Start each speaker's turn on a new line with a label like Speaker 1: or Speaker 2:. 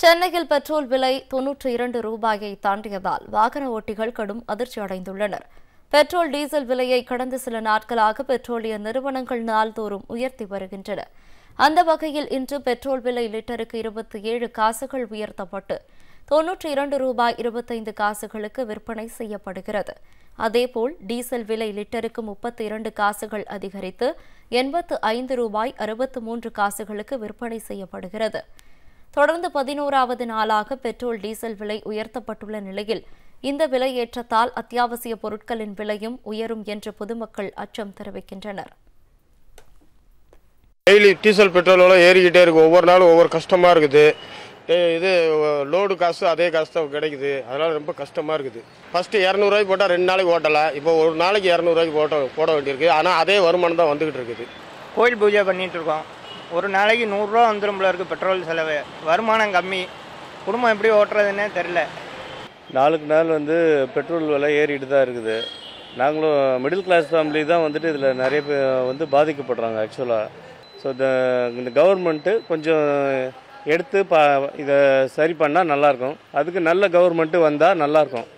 Speaker 1: சென்னையில் பெட்ரோல் விலை தொன்னூற்றி இரண்டு ரூபாயை தாண்டியதால் வாகன ஓட்டிகள் கடும் அதிர்ச்சி அடைந்துள்ளனர் பெட்ரோல் டீசல் விலையை கடந்த சில நாட்களாக பெட்ரோலிய நிறுவனங்கள் நாள்தோறும் உயர்த்தி வருகின்றன அந்த வகையில் இன்று பெட்ரோல் விலை லிட்டருக்கு இருபத்தி ஏழு காசுகள் உயர்த்தப்பட்டு தொன்னூற்றி இரண்டு ரூபாய் இருபத்தைந்து காசுகளுக்கு விற்பனை செய்யப்படுகிறது அதேபோல் டீசல் விலை லிட்டருக்கு முப்பத்தி இரண்டு காசுகள் அதிகரித்து எண்பத்து ஐந்து ரூபாய் அறுபத்து மூன்று காசுகளுக்கு விற்பனை செய்யப்படுகிறது தொடர்ந்து பதினோராவது நாளாக பெட்ரோல் டீசல் விலை உயர்த்தப்பட்டுள்ள நிலையில் இந்த விலை ஏற்றத்தால் அத்தியாவசிய பொருட்களின் விலையும் உயரும் என்று பொதுமக்கள் அச்சம் தெரிவிக்கின்றனர்
Speaker 2: டெய்லி டீசல் பெட்ரோல் விலை ஏறிக்கிட்டே இருக்கு ஒவ்வொரு நாளும் ஒவ்வொரு கஷ்டமாக இருக்குது இது லோடு காசு அதே காசு தான் கிடைக்குது அதனால் ரொம்ப கஷ்டமாக இருக்குது ஃபஸ்ட்டு இரநூறுவாய்க்கு போட்டால் ரெண்டு நாளைக்கு ஓட்டலை இப்போ ஒரு நாளைக்கு இரநூறுவாய்க்கு போட்ட போட வேண்டியிருக்கு ஆனால் அதே வருமானம் தான் வந்துக்கிட்டு இருக்குது
Speaker 3: கோயில் பூஜை பண்ணிட்டு இருக்கோம் ஒரு நாளைக்கு நூறுரூவா வந்துடும்ல இருக்குது பெட்ரோல் செலவு வருமானம் கம்மி குடும்பம் எப்படி ஓட்டுறதுன்னே தெரில
Speaker 4: நாளுக்கு நாள் வந்து பெட்ரோல் விலை ஏறிட்டு தான் இருக்குது நாங்களும் மிடில் கிளாஸ் ஃபேமிலி தான் வந்துட்டு இதில் நிறைய பேர் வந்து பாதிக்கப்படுறாங்க ஆக்சுவலாக ஸோ இந்த கவர்மெண்ட்டு கொஞ்சம் எடுத்து பா இதை சரி பண்ணால் நல்லாயிருக்கும் அதுக்கு நல்ல கவர்மெண்ட்டு வந்தால் நல்லாயிருக்கும்